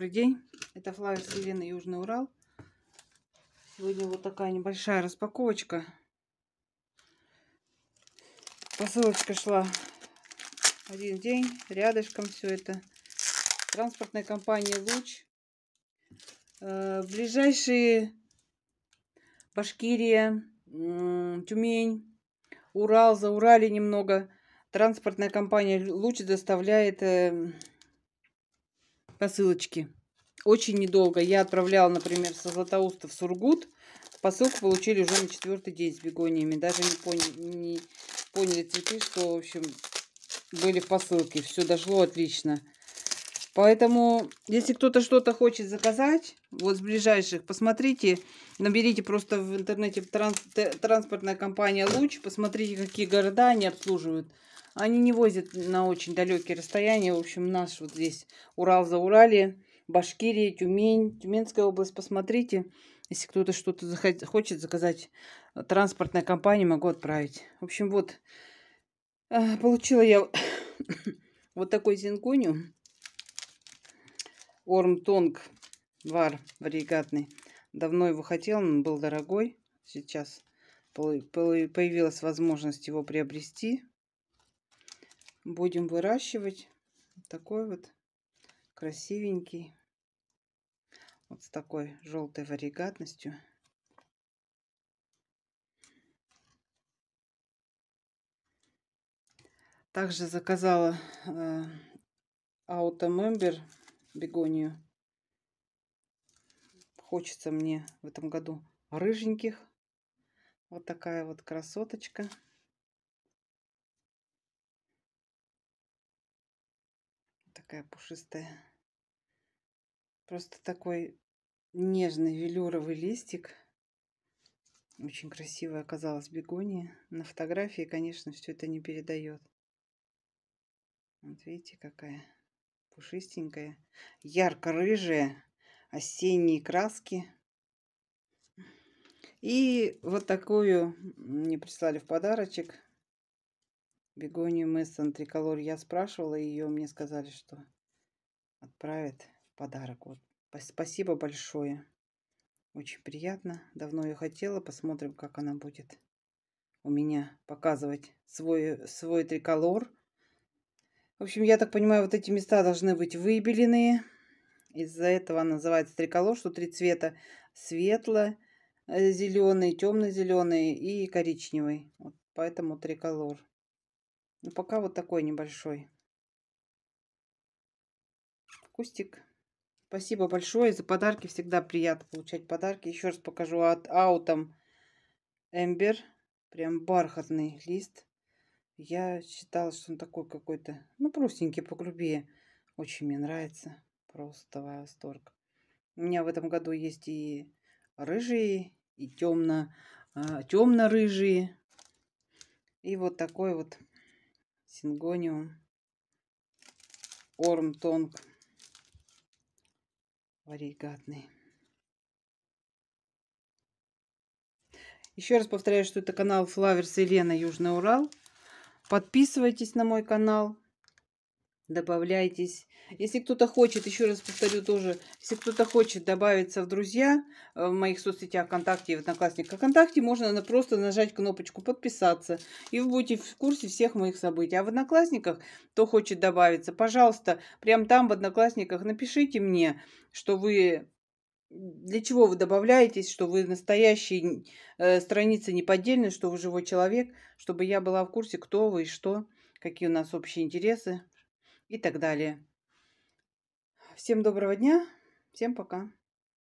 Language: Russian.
Добрый день, это Флавия Елена Южный Урал. Сегодня вот такая небольшая распаковочка. Посылочка шла один день, рядышком все это. Транспортная компания «Луч». Э, ближайшие Башкирия, Тюмень, Урал, за Урали немного. Транспортная компания «Луч» доставляет э, посылочки. Очень недолго. Я отправляла, например, со Златоуста в Сургут. Посылку получили уже на четвертый день с бегониями. Даже не поняли, не поняли цветы, что, в общем, были посылки. Все дошло отлично. Поэтому, если кто-то что-то хочет заказать, вот с ближайших, посмотрите, наберите просто в интернете транс, транспортная компания «Луч», посмотрите, какие города они обслуживают. Они не возят на очень далекие расстояния. В общем, наш вот здесь Урал за Урале, Башкирия, Тюмень, Тюменская область. Посмотрите, если кто-то что-то хочет заказать, транспортная компания могу отправить. В общем, вот, э, получила я вот такой зингуню. Ормтонг вар варигатный. Давно его хотел, он был дорогой. Сейчас появилась возможность его приобрести. Будем выращивать. Такой вот красивенький. Вот с такой желтой варигатностью. Также заказала э, бегонию. Хочется мне в этом году рыженьких. Вот такая вот красоточка. Такая пушистая. Просто такой нежный велюровый листик. Очень красивая оказалась бегония. На фотографии, конечно, все это не передает. Вот видите, какая пушистенькая, ярко-рыжая, осенние краски. И вот такую мне прислали в подарочек. Бегонию Мессон Триколор. Я спрашивала ее, мне сказали, что отправят в подарок. Вот. Спасибо большое. Очень приятно. Давно ее хотела. Посмотрим, как она будет у меня показывать свой, свой триколор. В общем, я так понимаю, вот эти места должны быть выбеленные. Из-за этого называется триколор, что три цвета. Светло-зеленый, э, темно-зеленый и коричневый. Вот поэтому триколор. Но ну, пока вот такой небольшой кустик. Спасибо большое за подарки. Всегда приятно получать подарки. Еще раз покажу от Аутом Эмбер. Прям бархатный лист. Я считала, что он такой какой-то, ну, простенький, погрубее. Очень мне нравится. Просто восторг. У меня в этом году есть и рыжие, и темно, а, темно-рыжие. И вот такой вот сингониум. Ормтонг. Варигатный. Еще раз повторяю, что это канал Флаверс Елена Южный Урал. Подписывайтесь на мой канал, добавляйтесь. Если кто-то хочет, еще раз повторю тоже, если кто-то хочет добавиться в друзья э, в моих соцсетях ВКонтакте и в Одноклассниках ВКонтакте, можно просто нажать кнопочку «Подписаться», и вы будете в курсе всех моих событий. А в Одноклассниках, кто хочет добавиться, пожалуйста, прямо там в Одноклассниках напишите мне, что вы для чего вы добавляетесь, что вы настоящие э, страницы не поддельная, что вы живой человек, чтобы я была в курсе, кто вы и что, какие у нас общие интересы и так далее. Всем доброго дня, всем пока.